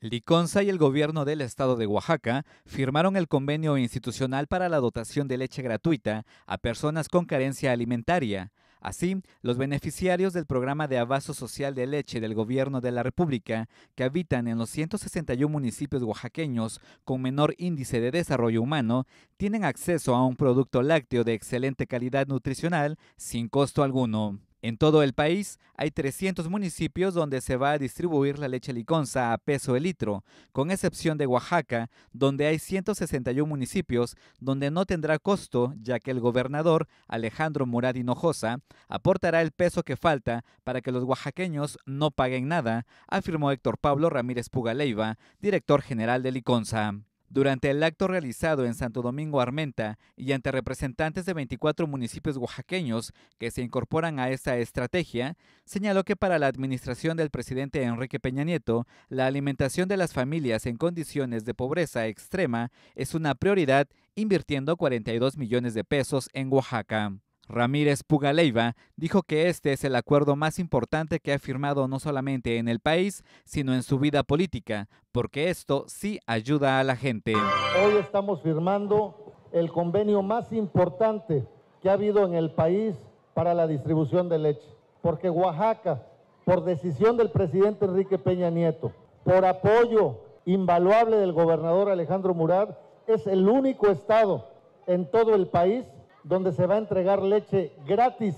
Liconza y el gobierno del estado de Oaxaca firmaron el convenio institucional para la dotación de leche gratuita a personas con carencia alimentaria. Así, los beneficiarios del programa de abasto social de leche del gobierno de la República, que habitan en los 161 municipios oaxaqueños con menor índice de desarrollo humano, tienen acceso a un producto lácteo de excelente calidad nutricional sin costo alguno. En todo el país hay 300 municipios donde se va a distribuir la leche liconza a peso el litro, con excepción de Oaxaca, donde hay 161 municipios donde no tendrá costo, ya que el gobernador Alejandro Murad Hinojosa aportará el peso que falta para que los oaxaqueños no paguen nada, afirmó Héctor Pablo Ramírez Pugaleiva, director general de Liconza. Durante el acto realizado en Santo Domingo Armenta y ante representantes de 24 municipios oaxaqueños que se incorporan a esta estrategia, señaló que para la administración del presidente Enrique Peña Nieto, la alimentación de las familias en condiciones de pobreza extrema es una prioridad, invirtiendo 42 millones de pesos en Oaxaca. Ramírez Pugaleiva dijo que este es el acuerdo más importante que ha firmado no solamente en el país, sino en su vida política, porque esto sí ayuda a la gente. Hoy estamos firmando el convenio más importante que ha habido en el país para la distribución de leche, porque Oaxaca, por decisión del presidente Enrique Peña Nieto, por apoyo invaluable del gobernador Alejandro Murat, es el único estado en todo el país donde se va a entregar leche gratis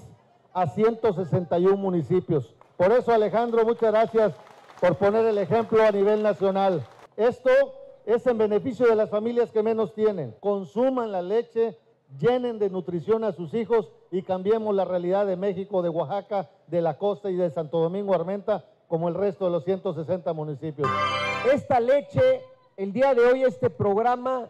a 161 municipios. Por eso, Alejandro, muchas gracias por poner el ejemplo a nivel nacional. Esto es en beneficio de las familias que menos tienen. Consuman la leche, llenen de nutrición a sus hijos y cambiemos la realidad de México, de Oaxaca, de la costa y de Santo Domingo Armenta, como el resto de los 160 municipios. Esta leche, el día de hoy, este programa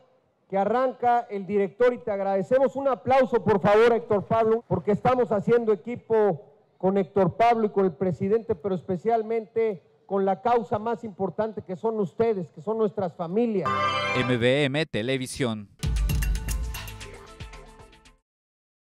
que arranca el director y te agradecemos un aplauso por favor Héctor Pablo porque estamos haciendo equipo con Héctor Pablo y con el presidente, pero especialmente con la causa más importante que son ustedes, que son nuestras familias. MBM Televisión.